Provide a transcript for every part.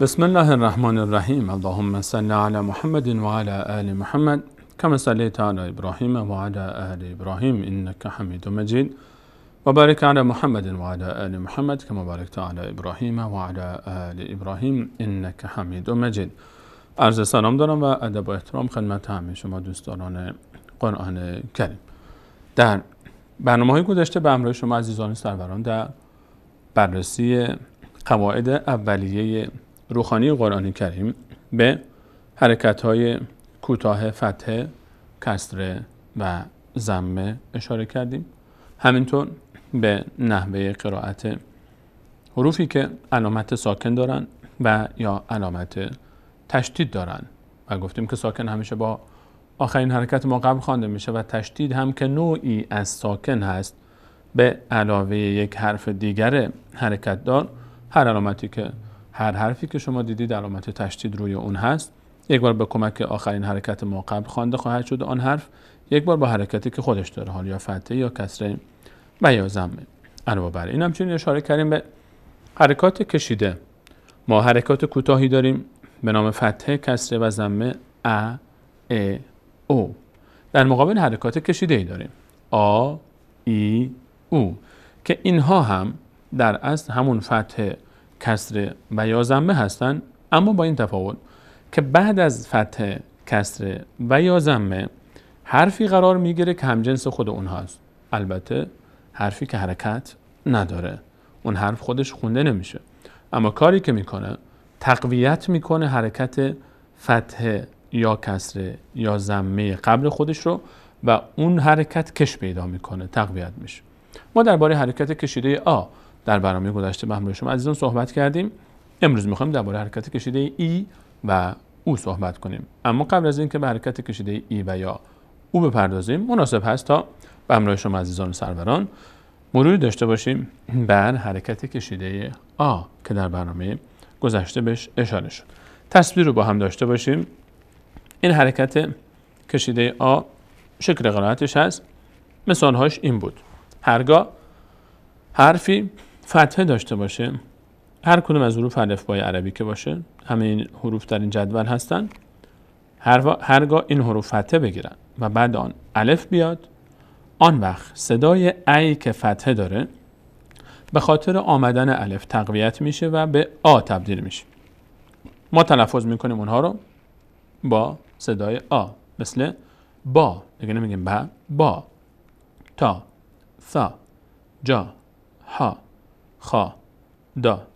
بسم الله الرحمن الرحیم اللهم صل على محمد وعلى آل محمد كما صليت على و وعلى آل إبراهيم حمید مجید و وبارك على محمد وعلى آل محمد كما باركت على ابراهیم و علی آل انک حمید مجید عرض سلام دارم و ادب و احترام خدمت همه شما دوستداران قرآن کریم در برنامه گذشته به همراه شما عزیزان سروران در بررسی قواعد اولیه روحانی قرآن کریم به حرکت های کوتاه فتح کسره و زمه اشاره کردیم همینطور به نحوه قرائت حروفی که علامت ساکن دارن و یا علامت تشدید دارن و گفتیم که ساکن همیشه با آخرین حرکت ما قبل خوانده میشه و تشدید هم که نوعی از ساکن هست به علاوه یک حرف دیگر حرکت دار هر علامتی که هر حرفی که شما دیدید علامت تشدید روی اون هست یک بار به کمک آخرین حرکت ما قبل خوانده خواهد شد آن حرف یک بار با حرکتی که خودش داره حال یا فتحه یا کسره و یا زمه علاوه بر این همچنین اشاره کردیم به حرکات کشیده ما حرکات کوتاهی داریم به نام فتحه کسره و زمه ا ا او در مقابل حرکات کشیده ای داریم آ ای او که اینها هم در اصل همون فتحه، کسر و یا زمه هستند اما با این تفاوت که بعد از فتح کسره و یا زمه حرفی قرار میگیره که همجنس خود اون هست البته حرفی که حرکت نداره اون حرف خودش خونده نمیشه اما کاری که میکنه تقویت میکنه حرکت فتح یا کسر یا زمه قبل خودش رو و اون حرکت کش پیدا میکنه تقویت میشه ما درباره حرکت کشیده آ در برنامه گذشته به همراه شما عزیزان صحبت کردیم امروز میخوایم درباره حرکت کشیده ای و او صحبت کنیم اما قبل از اینکه به حرکت کشیده ای و یا او بپردازیم مناسب هست تا به همراه شما عزیزان سروران مروری داشته باشیم بر حرکت کشیده آ که در برنامه گذشته بهش اشاره شد تصویر رو با هم داشته باشیم این حرکت کشیده آ شکل قرائتش هست مثالهاش این بود هرگاه حرفی فتحه داشته باشه هر کدوم از حروف بای عربی که باشه همه این حروف در این جدول هستن هرگاه این حروف فتحه بگیرن و بعد آن الف بیاد آن وقت صدای ای که فتحه داره به خاطر آمدن الف تقویت میشه و به آ تبدیل میشه ما تلفظ میکنیم اونها رو با صدای آ مثل با دیگه نمیگیم با با تا سا جا ها خا دا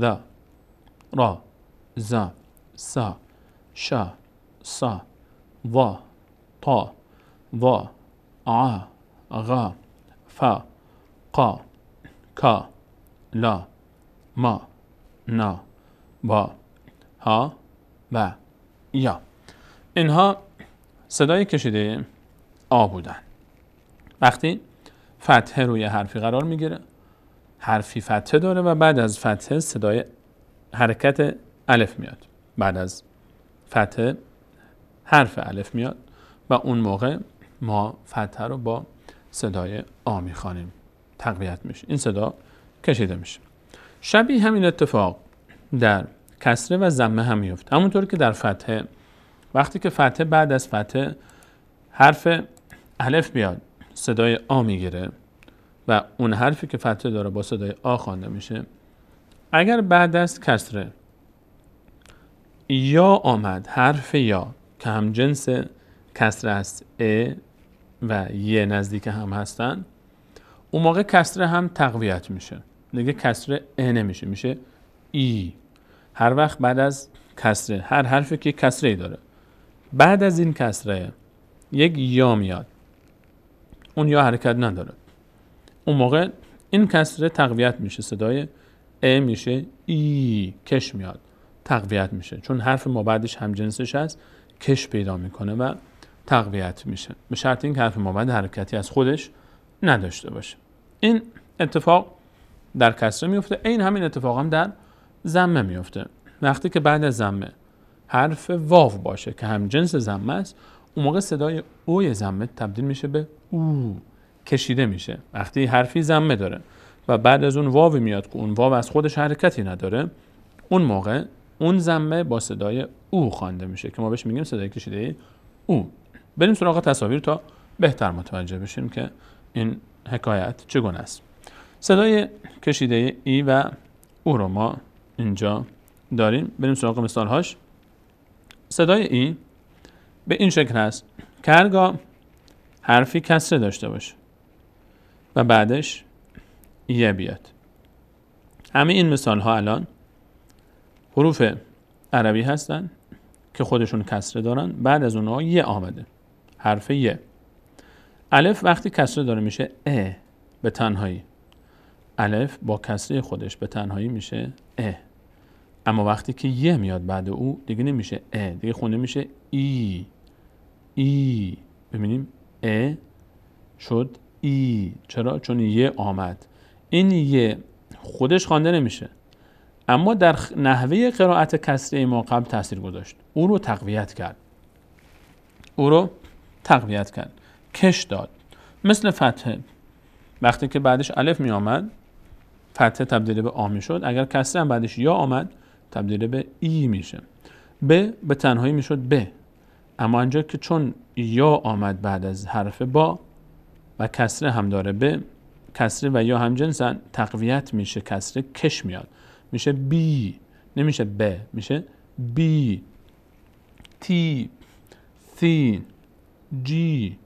ذا را زا سا شا سا ضا طا ضا عا غا فا قا کا لا ما نا با ها و یا اینها صدای کشیده آ بودن وقتی فتحه روی حرفی قرار میگیره حرفی فتحه داره و بعد از فتحه صدای حرکت الف میاد بعد از فتحه حرف الف میاد و اون موقع ما فتحه رو با صدای آ میخوانیم تقویت میشه این صدا کشیده میشه شبیه همین اتفاق در کسره و زمه هم میفته همونطور که در فتحه وقتی که فتحه بعد از فتحه حرف الف بیاد صدای آ میگیره و اون حرفی که فتحه داره با صدای آ خوانده میشه اگر بعد از کسره یا آمد حرف یا که هم جنس کسره است ا و ی نزدیک هم هستن اون موقع کسره هم تقویت میشه دیگه کسره ا نمیشه میشه ای هر وقت بعد از کسره هر حرفی که کسره ای داره بعد از این کسره یک یا میاد اون یا حرکت نداره اون موقع این کسره تقویت میشه صدای ا میشه ای کش میاد تقویت میشه چون حرف ما بعدش جنسش هست کش پیدا میکنه و تقویت میشه به شرط این که حرف ما بعد حرکتی از خودش نداشته باشه این اتفاق در کسره میفته این همین اتفاق هم در زمه میفته وقتی که بعد از زمه حرف واو باشه که جنس زمه است اون موقع صدای اوی زمه تبدیل میشه به او کشیده میشه وقتی حرفی زمه داره و بعد از اون واوی میاد که اون واو از خودش حرکتی نداره اون موقع اون زمه با صدای او خوانده میشه که ما بهش میگیم صدای کشیده او بریم سراغ تصاویر تا بهتر متوجه بشیم که این حکایت چگونه است صدای کشیده ای و او رو ما اینجا داریم بریم سراغ مثالهاش هاش صدای ای به این شکل هست که حرفی کسره داشته باشه و بعدش یه بیاد همه این مثال ها الان حروف عربی هستن که خودشون کسره دارن بعد از اونها یه آمده حرف یه الف وقتی کسره داره میشه ا به تنهایی الف با کسره خودش به تنهایی میشه ا اما وقتی که یه میاد بعد او دیگه نمیشه ا دیگه خونه میشه ای ای ببینیم ا شد ای چرا چون یه آمد این یه خودش خوانده نمیشه اما در نحوه قرائت کسره ما قبل تاثیر گذاشت او رو تقویت کرد او رو تقویت کرد کش داد مثل فتحه وقتی که بعدش الف می آمد فتحه تبدیل به آ شد اگر کسره هم بعدش یا آمد تبدیل به ای میشه به به تنهایی میشد به اما اینجا که چون یا آمد بعد از حرف با کسره هم داره به کسره و یا همجنسن تقویت میشه کسره کش میاد میشه بی نمیشه ب میشه بی تی سی جی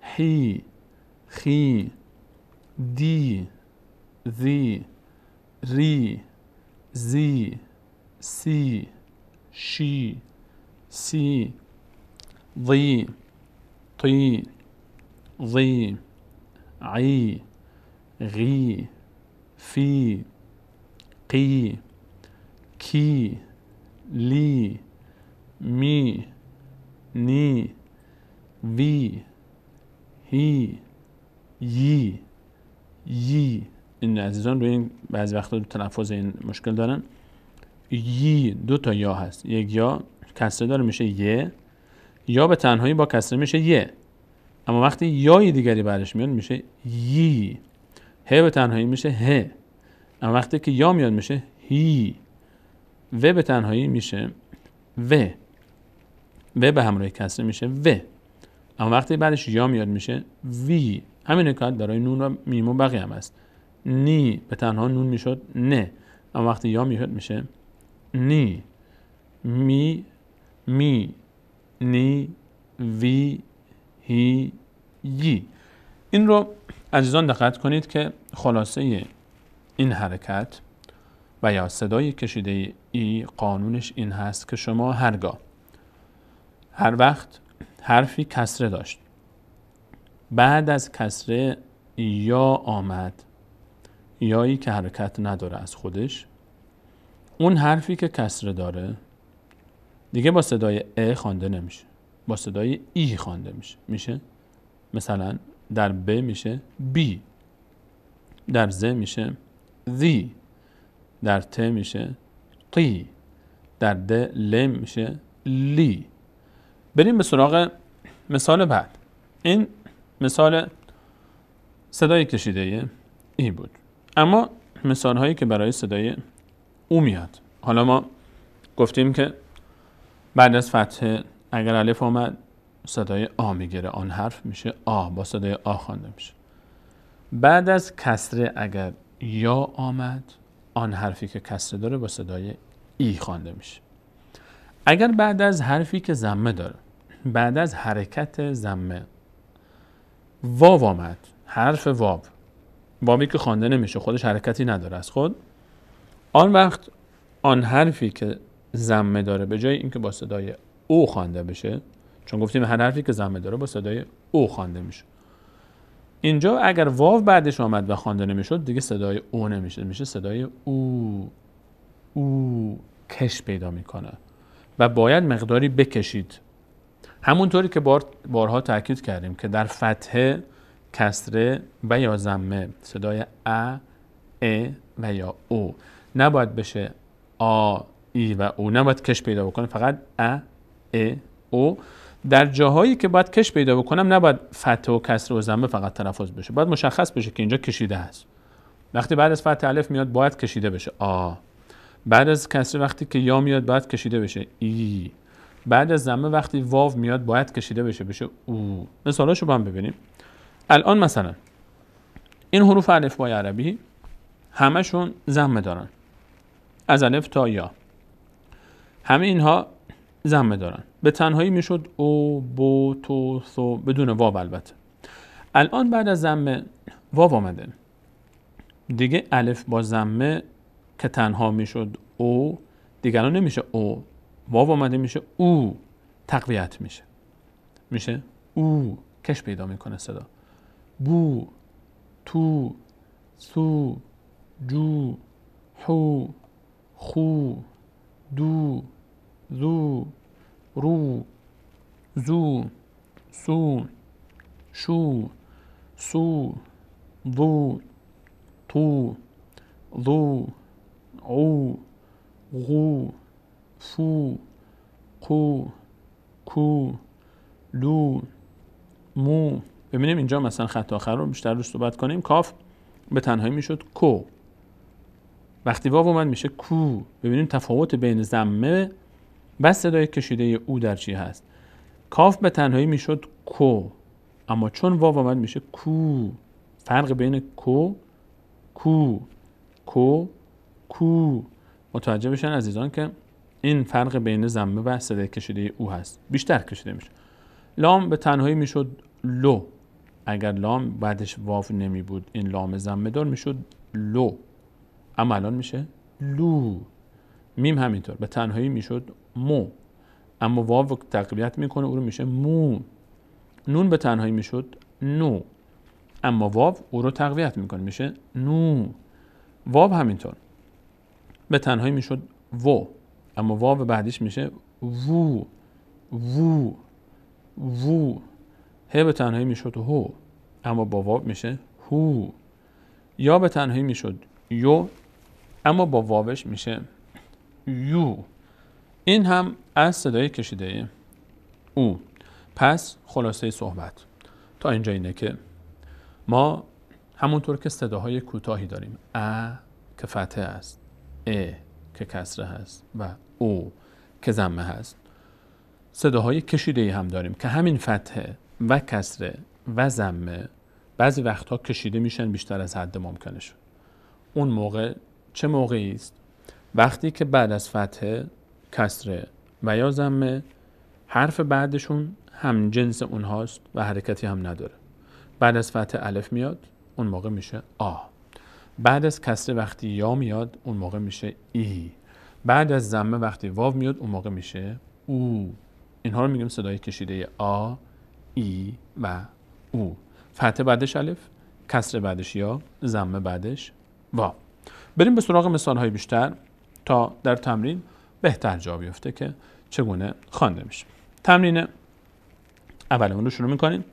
هی خی دی زی ری زی سی شی سی ضی طی ضی عی غی فی قی کی لی می نی وی هی یی یی این عزیزان روی این بعضی وقتا تلفظ این مشکل دارن یی دو تا یا هست یک یا کسره داره میشه یه یا به تنهایی با کسره میشه یه اما وقتی یای دیگری برش میاد میشه یی ه به تنهایی میشه ه اما وقتی که یا میاد میشه هی و به تنهایی میشه و و به همراه کسره میشه و اما وقتی بعدش یا میاد میشه وی همین حکایت برای نون و میمو و بقیه هم است نی به تنها نون میشد نه اما وقتی یا میاد میشه نی می می نی وی این رو عزیزان دقت کنید که خلاصه این حرکت و یا صدای کشیده ای قانونش این هست که شما هرگاه هر وقت حرفی کسره داشت بعد از کسره یا آمد یایی که حرکت نداره از خودش اون حرفی که کسره داره دیگه با صدای ا خوانده نمیشه با صدای ای خوانده میشه میشه مثلا در ب میشه بی در ز میشه زی در ت میشه تی در د ل میشه لی بریم به سراغ مثال بعد این مثال صدای کشیده ای بود اما مثال هایی که برای صدای او میاد حالا ما گفتیم که بعد از فتح اگر الف آمد صدای آ میگیره آن حرف میشه آ با صدای آ خوانده میشه بعد از کسره اگر یا آمد آن حرفی که کسره داره با صدای ای خوانده میشه اگر بعد از حرفی که زمه داره بعد از حرکت زمه واو آمد حرف واو وابی که خوانده نمیشه خودش حرکتی نداره از خود آن وقت آن حرفی که زمه داره به جای اینکه با صدای او خوانده بشه چون گفتیم هر حرفی که زمه داره با صدای او خوانده میشه اینجا اگر واو بعدش آمد و خوانده نمیشد دیگه صدای او نمیشه میشه صدای او او کش پیدا میکنه و باید مقداری بکشید همونطوری که بار بارها تاکید کردیم که در فتحه کسره و یا زمه صدای ا ا و یا او نباید بشه آ ای و او نباید کش پیدا بکنه فقط ا ا او در جاهایی که باید کش پیدا بکنم نباید فتح و کسر و زمه فقط تلفظ بشه باید مشخص بشه که اینجا کشیده هست وقتی بعد از فتح الف میاد باید کشیده بشه آ بعد از کسر وقتی که یا میاد باید کشیده بشه ای بعد از زمه وقتی واو میاد باید کشیده بشه بشه او مثالاشو با هم ببینیم الان مثلا این حروف الف بای عربی همشون زمه دارن از الف تا یا همه اینها زمه دارن به تنهایی میشد او بو تو سو بدون واو البته الان بعد از زمه واو آمده دیگه الف با زمه که تنها میشد او دیگه نمیشه او واو آمده میشه او تقویت میشه میشه او کش پیدا میکنه صدا بو تو سو جو حو خو دو زو رو زو سو شو سو ذو تو ذو عو غو فو قو کو لو مو ببینیم اینجا مثلا خط آخر رو بیشتر رو صحبت کنیم کاف به تنهایی میشد کو وقتی واو اومد میشه کو ببینیم تفاوت بین زمه و صدای کشیده او در چی هست کاف به تنهایی میشد کو اما چون واو آمد میشه کو فرق بین کو کو کو کو متوجه بشن عزیزان که این فرق بین زمه و صدای کشیده او هست بیشتر کشیده میشه لام به تنهایی میشد لو اگر لام بعدش واو نمی بود این لام زمه دار میشد لو اما الان میشه لو میم همینطور به تنهایی میشد مو اما واو تقویت میکنه او رو میشه مو نون به تنهایی میشد نو اما واو او رو تقویت میکنه میشه نو واو همینطور به تنهایی میشد و اما واو بعدیش میشه وو وو وو ه به تنهایی میشد هو اما با واو میشه هو یا به تنهایی میشد یو اما با واوش میشه یو این هم از صدای کشیده او پس خلاصه صحبت تا اینجا اینه که ما همونطور که صداهای کوتاهی داریم ا که فتحه است ا که کسره هست و او که زمه هست صداهای کشیده ای هم داریم که همین فتحه و کسره و زمه بعضی وقتها کشیده میشن بیشتر از حد ممکنشون اون موقع چه موقعی است وقتی که بعد از فتح کسره و یا زمه حرف بعدشون هم جنس اونهاست و حرکتی هم نداره بعد از فتح الف میاد اون موقع میشه آ بعد از کسره وقتی یا میاد اون موقع میشه ای بعد از زمه وقتی واو میاد اون موقع میشه او اینها رو میگیم صدای کشیده آ ای و او فتح بعدش الف کسر بعدش یا زمه بعدش واو بریم به سراغ مثال های بیشتر تا در تمرین بهتر جا بیفته که چگونه خوانده میشه تمرین اولمون رو شروع میکنیم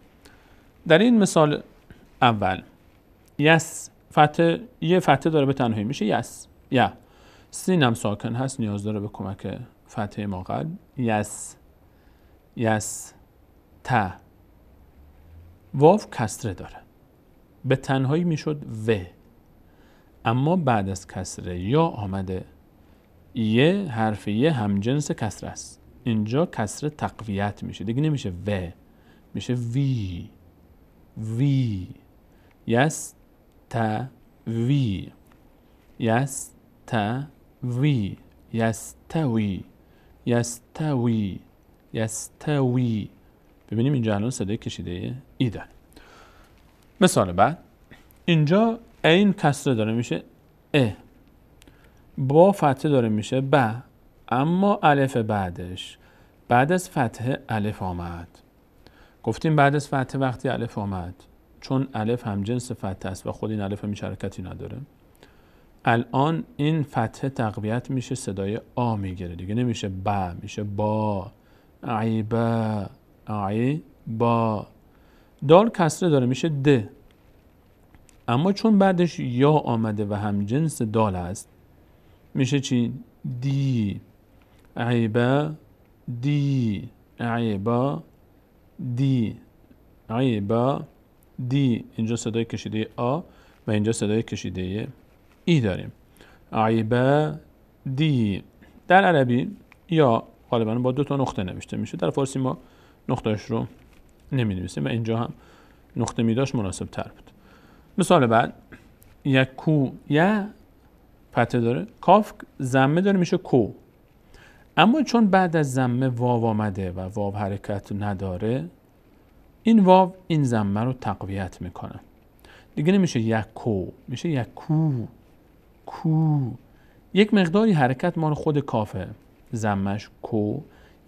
در این مثال اول یس فته یه فتح داره به تنهایی میشه یس یا سینم ساکن هست نیاز داره به کمک فتح ما یس یس تا واو کسره داره به تنهایی میشد و اما بعد از کسره یا آمده یه حرف یه همجنس کسر است اینجا کسر تقویت میشه دیگه نمیشه و میشه وی وی یس تا وی یس تا وی یستوی یستوی یستوی ببینیم اینجا الان صدای کشیده ای داره مثال بعد اینجا این کسر داره میشه ا با فتحه داره میشه ب اما الف بعدش بعد از فتحه الف آمد گفتیم بعد از فتحه وقتی الف آمد چون الف هم جنس فتحه است و خود این الف هم حرکتی نداره الان این فتحه تقویت میشه صدای آ میگیره دیگه نمیشه ب میشه با ای با با دال کسره داره میشه د اما چون بعدش یا آمده و هم جنس دال است میشه چی؟ دی عیبا دی عیبا دی عیبا دی اینجا صدای کشیده آ و اینجا صدای کشیده ای داریم عیبا دی در عربی یا غالبا با دو تا نقطه نوشته میشه در فارسی ما نقطهش رو نمی نویسیم و اینجا هم نقطه می داشت مناسب تر بود مثال بعد یکو یا پته داره کاف زمه داره میشه کو اما چون بعد از زمه واو آمده و واو حرکت نداره این واو این زمه رو تقویت میکنه دیگه نمیشه یک کو میشه یک کو کو یک مقداری حرکت مال خود کافه زمش کو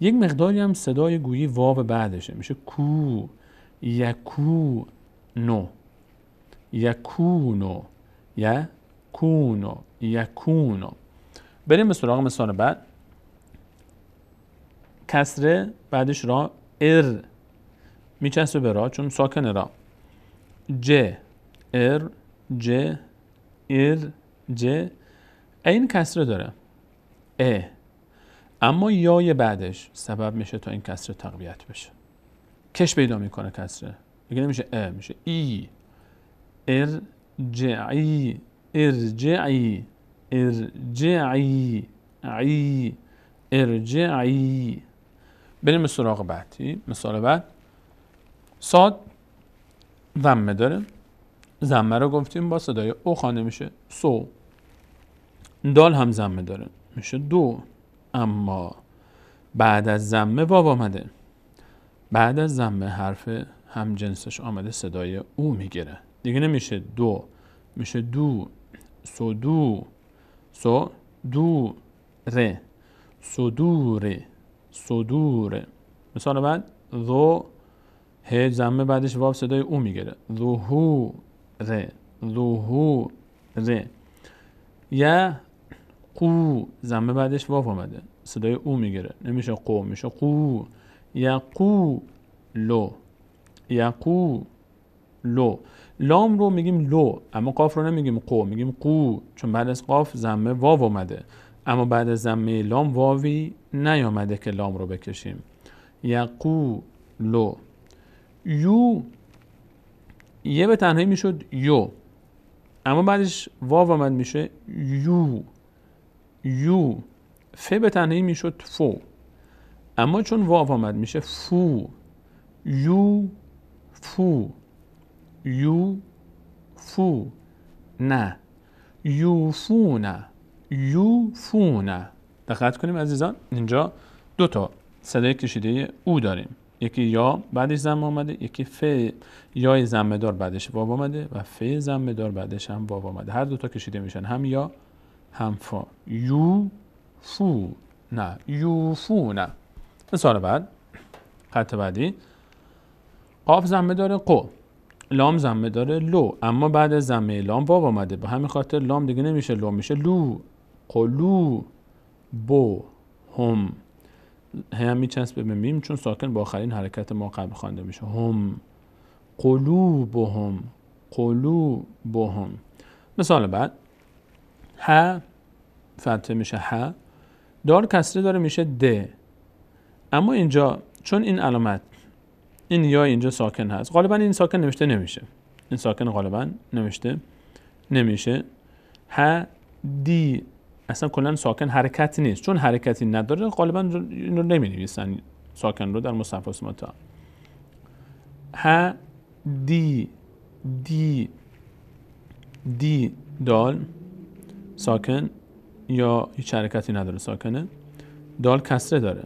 یک مقداری هم صدای گویی واو بعدشه میشه کو یکو نو یکونو یکونو یکونو بریم به سراغ مثال بعد کسره بعدش را ار میچسبه به را چون ساکن را ج ار ج ار ج این کسره داره ا اما یای بعدش سبب میشه تا این کسره تقویت بشه کش پیدا میکنه کسره دیگه نمیشه ا میشه ای ار ج ای ارجعی ارجعی عی ارجعی بریم سراغ بعدی مثال بعد ساد ضمه داره زمه رو گفتیم با صدای او خانه میشه سو دال هم زمه داره میشه دو اما بعد از زمه واو آمده بعد از زمه حرف جنسش آمده صدای او میگیره دیگه نمیشه دو میشه دو سدو ره سدور سدور مثال بعد ذو ه زمه بعدش واو صدای او میگیره ظهور ظهور یا قو زمه بعدش واو آمده صدای او میگیره نمیشه قو میشه قو یا قو لو یا قو لو لام رو میگیم لو اما قاف رو نمیگیم قو میگیم قو چون بعد از قاف زمه واو اومده اما بعد از زمه لام واوی نیامده که لام رو بکشیم یقو لو یو یه به تنهایی میشد یو اما بعدش واو آمد میشه یو یو ف به تنهایی میشد فو اما چون واو آمد میشه فو یو فو یو فو نه یوفون نه دقت کنیم عزیزان اینجا دو تا صدای کشیده او داریم یکی یا بعدش زم آمده یکی ف یای زمه دار بعدش واو آمده و ف زمه دار بعدش هم واو آمده هر دوتا کشیده میشن هم یا هم فا یو فو نه یو فو نه مثال بعد خط بعدی قاف زمه داره قو لام زمه داره لو اما بعد از زمه لام واو آمده به همین خاطر لام دیگه نمیشه لو میشه لو قلو بو هم هم میچسبه به میم چون ساکن با آخرین حرکت ما قبل خوانده میشه هم قلوبهم هم. مثال بعد ه فتحه میشه ه دار کسره داره میشه د اما اینجا چون این علامت این یا اینجا ساکن هست غالبا این ساکن نوشته نمیشه این ساکن غالبا نوشته نمیشه ه دی اصلا کلا ساکن حرکت نیست چون حرکتی نداره غالبا اینو نمی نویسن ساکن رو در مصحف اسماتا ه دی دی دی دال ساکن یا هیچ حرکتی نداره ساکنه دال کسره داره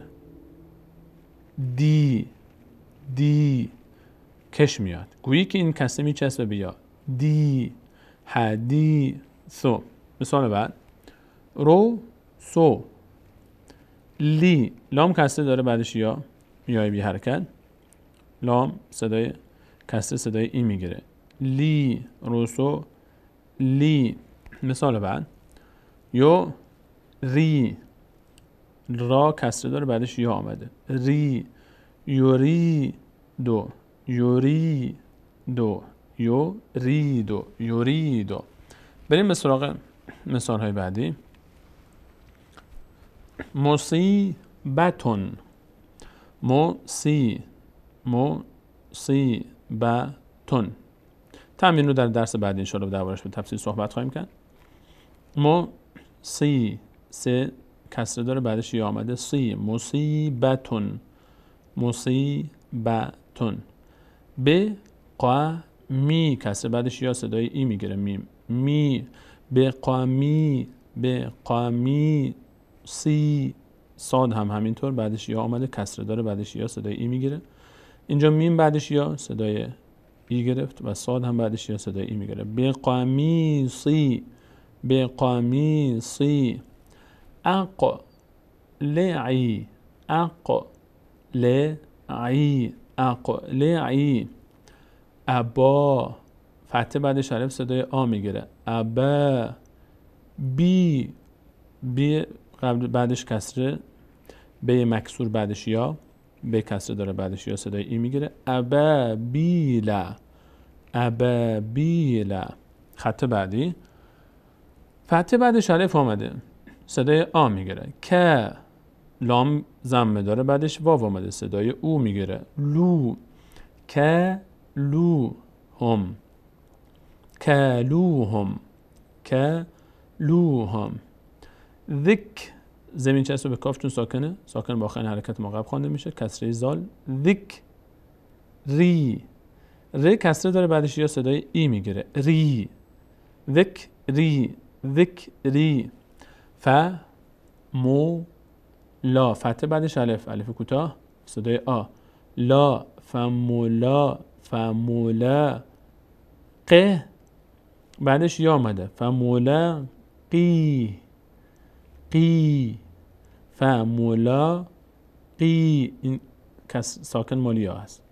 دی دی کش میاد گویی که این کسه میچسبه بیا دی هدی سو مثال بعد رو سو لی لام کسره داره بعدش یا میای بی حرکت لام صدای کسره صدای ای میگیره لی روسو لی مثال بعد یو ری را کسره داره بعدش یا آمده ری یوری دو یوری دو یو ری دو یوری دو بریم به سراغ مثال های بعدی مصیبتون مصیبتون مصیبتون تمرین رو در درس بعدی انشاءالله دربارش به تفصیل صحبت خواهیم کرد مو سی سه کسره داره بعدش یا آمده سی مصیبتون مصیبتون ب قا می کسر بعدش یا صدای ای میگیره میم می به قامی به می سی صاد هم همینطور بعدش یا آمده کسره داره بعدش یا صدای ای میگیره اینجا میم بعدش یا صدای ای گرفت و صاد هم بعدش یا صدای ای میگیره به قامی سی به قامی سی اق لعی اق ل عی ابا فتح بعد شریف صدای آ میگیره ابا بی بی قبل بعدش کسره به مکسور بعدش یا ب کسره داره بعدش یا صدای ای میگیره ابا بیلا ابا بیلا خط بعدی فتح بعدش الف آمده صدای آ میگیره که لام زمه داره بعدش واو آمده صدای او میگیره لو که لو هم که لو هم که لو هم ذک زمین چسب به کاف چون ساکنه ساکن با آخرین حرکت مقب خوانده میشه کسره زال ذک ری ری کسره داره بعدش یا صدای ای میگیره ری ذک ری ذک ری ف مو لا فتح بعدش الف الف کوتاه صدای آ لا فمولا فمولا ق بعدش یا آمده فمولا قی قی فمولا قی این کس ساکن مالیا هست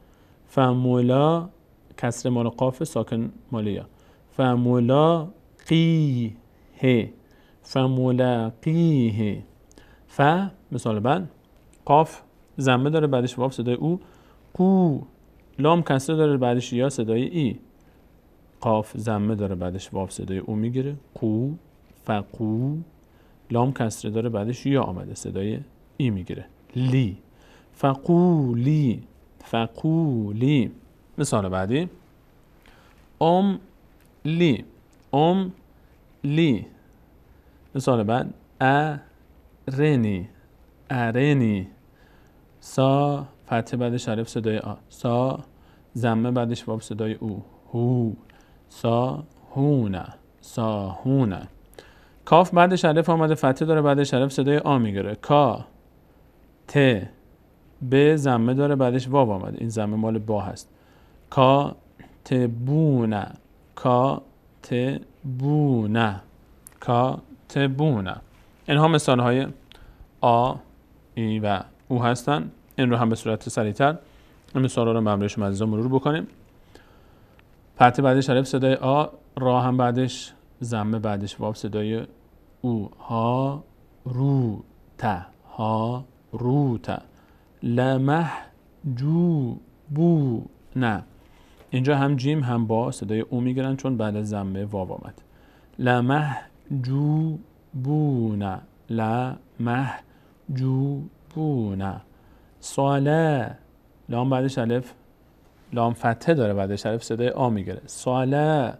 فمولا کسر مال قاف ساکن مالیا فمولا قی فمولا قیه ف مثال بعد قاف زمه داره بعدش واف صدای او قو لام کسره داره بعدش یا صدای ای قاف زمه داره بعدش واو صدای او میگیره قو فقو لام کسره داره بعدش یا آمده صدای ای میگیره لی فقولی فقولی مثال بعدی ام لی ام لی مثال بعد رنی ارنی سا فتح بعدش عرف صدای آ سا زمه بعدش باب صدای او هو سا هونه سا هونه کاف بعد شرف آمده فتح داره بعد شرف صدای آ میگیره کا ت ب زمه داره بعدش واب آمده این زمه مال با هست کا ت بونه کا ت بونه کا ت بونه اینها مثال های آ ای و او هستن این رو هم به صورت سریعتر این مثال رو به شما مرور بکنیم پرت بعدش عرب صدای آ را هم بعدش زمه بعدش واب صدای او ها رو تا، ها رو تا، لمح جو بو نه اینجا هم جیم هم با صدای او میگیرن چون بعد از زمه واو آمد لمح جو بونا لا مه جو بونا ساله لام بعدش الف لام فتحه داره بعدش الف صدای آ میگیره ساله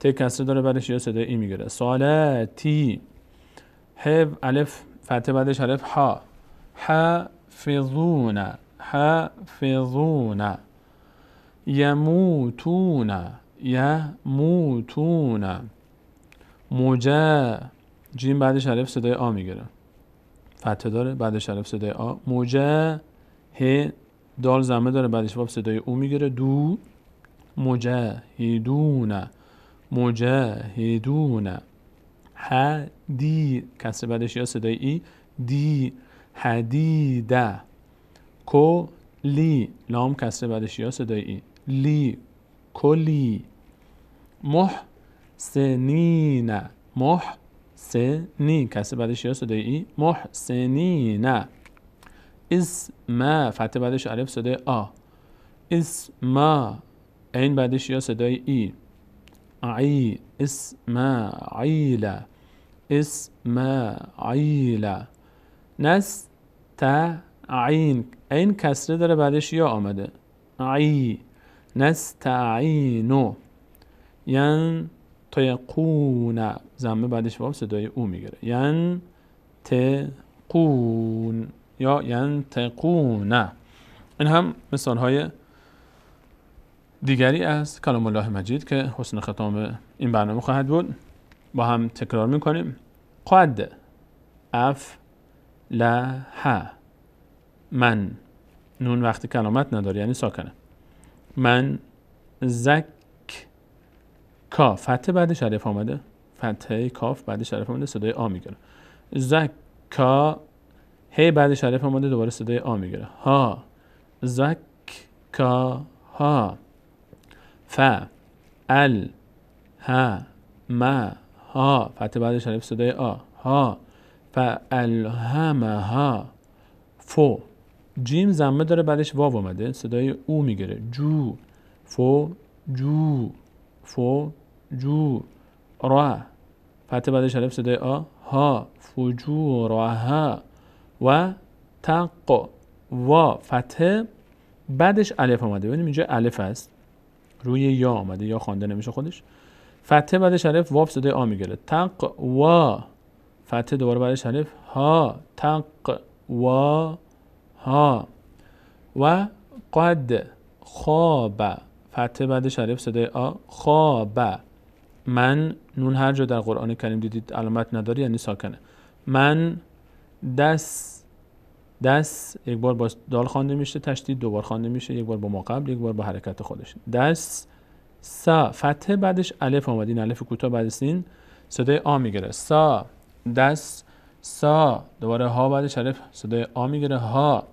ت کسره داره بعدش یا صدای ای میگیره ساله تی هف الف فتحه بعدش الف ها حافظون حافظون یموتون یموتون مجا جیم بعدش شرف صدای آ میگیره فتح داره بعدش شرف صدای آ موجه ه دال زمه داره بعدش باب صدای او میگیره دو مجاهدون مجاهدون حدی کسر بعدش یا صدای ای دی حدیده کو لی لام کسر بعدش یا صدای ای لی کلی مح سنینه، مح سنی کسی بعدش یا صدای ای محسنی نه اسم فتح بعدش الف صدای آ اسم این بعدش یا صدای ای عی اسم عیل اسم عیل نست عین این کسره داره بعدش یا آمده عی نستعینو ین تیقون زمه بعدش باب صدای او میگیره ین تقون یا ین تقون این هم مثال های دیگری از کلام الله مجید که حسن ختام این برنامه خواهد بود با هم تکرار میکنیم قد اف لح من نون وقتی کلامت نداره یعنی ساکنه من زک کا فتح بعدش شرف آمده فتحه کاف بعد شرف آمده صدای آ میگیره زکا هی بعد شرف آمده دوباره صدای آ میگیره ها زک کا ها ف ال ها ما ها فتح بعد شرف صدای آ ها ها فو جیم زمه داره بعدش واو آمده صدای او میگیره جو فو جو فو جو را فتح بعدش صدای آ ها فجورها و تق و فتح بعدش الف آمده ببینیم اینجا الف است روی یا آمده یا خوانده نمیشه خودش فتح بعدش حرف واب صدای آ میگیره تق و فتح دوباره بعدش الف ها تق و ها و قد خواب فتح بعدش حرف صدای آ خواب من نون هر جا در قرآن کریم دیدید علامت نداره یعنی ساکنه من دست دست یک بار با دال خوانده میشه تشدید بار خوانده میشه یک بار با ماقبل، یک بار با حرکت خودش دست سا فتحه بعدش الف اومد این الف کوتاه بعد سین صدای آ میگیره سا دست سا دوباره ها بعدش الف صدای آ میگیره ها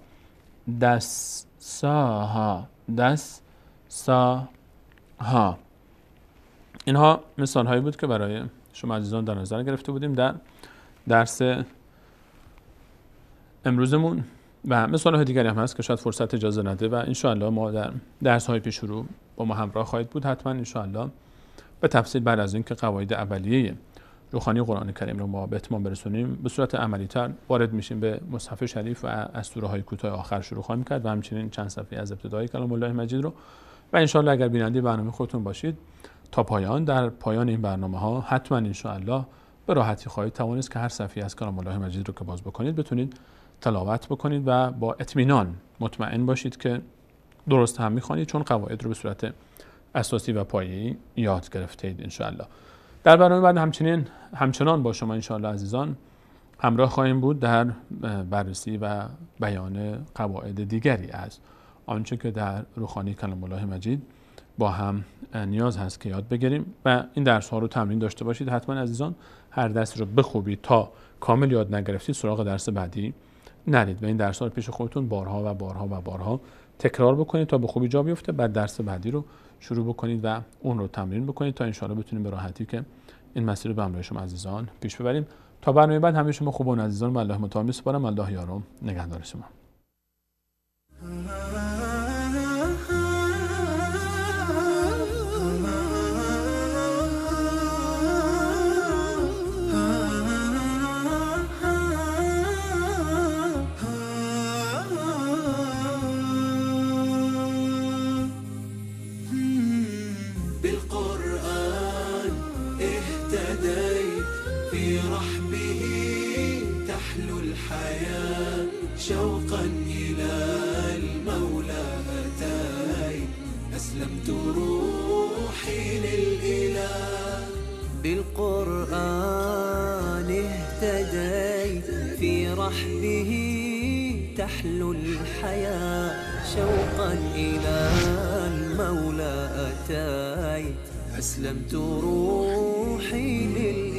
دست سا ها دست سا ها اینها مثال هایی بود که برای شما عزیزان در نظر گرفته بودیم در درس امروزمون و مثال های دیگری هم هست که شاید فرصت اجازه نده و انشاءالله ما در درس های پیش رو با ما همراه خواهید بود حتما انشاءالله به تفصیل بعد از اینکه قواید اولیه روخانی قرآن کریم رو ما به اتمام برسونیم به صورت عملی تر وارد میشیم به مصحف شریف و از سوره های کوتاه آخر شروع خواهیم کرد و همچنین چند صفحه از ابتدای کلام الله مجید رو و انشاءالله اگر بیننده برنامه خودتون باشید تا پایان در پایان این برنامه ها حتما الله به راحتی خواهید توانست که هر صفحه از کلام الله مجید رو که باز بکنید بتونید تلاوت بکنید و با اطمینان مطمئن باشید که درست هم میخوانید چون قواعد رو به صورت اساسی و پایه‌ای یاد گرفته اید انشاءالله در برنامه بعد همچنین همچنان با شما انشاءالله عزیزان همراه خواهیم بود در بررسی و بیان قواعد دیگری از آنچه که در روخانی کلام الله مجید با هم نیاز هست که یاد بگیریم و این درس ها رو تمرین داشته باشید حتما عزیزان هر درس رو بخوبید تا کامل یاد نگرفتید سراغ درس بعدی نرید و این درس ها رو پیش خودتون بارها و بارها و بارها تکرار بکنید تا به خوبی جا بیفته بعد درس بعدی رو شروع بکنید و اون رو تمرین بکنید تا انشاءالله بتونیم به راحتی که این مسیر رو به همراه شما عزیزان پیش ببریم تا برنامه بعد همه شما و عزیزان و الله متعال میسپارم الله یارم نگهدار شما شوقا إلى المولى أتاي أسلمت روحي للإله بالقرآن اهتديت في رحبه تحلو الحياة شوقا إلى المولى أتاي أسلمت روحي للإله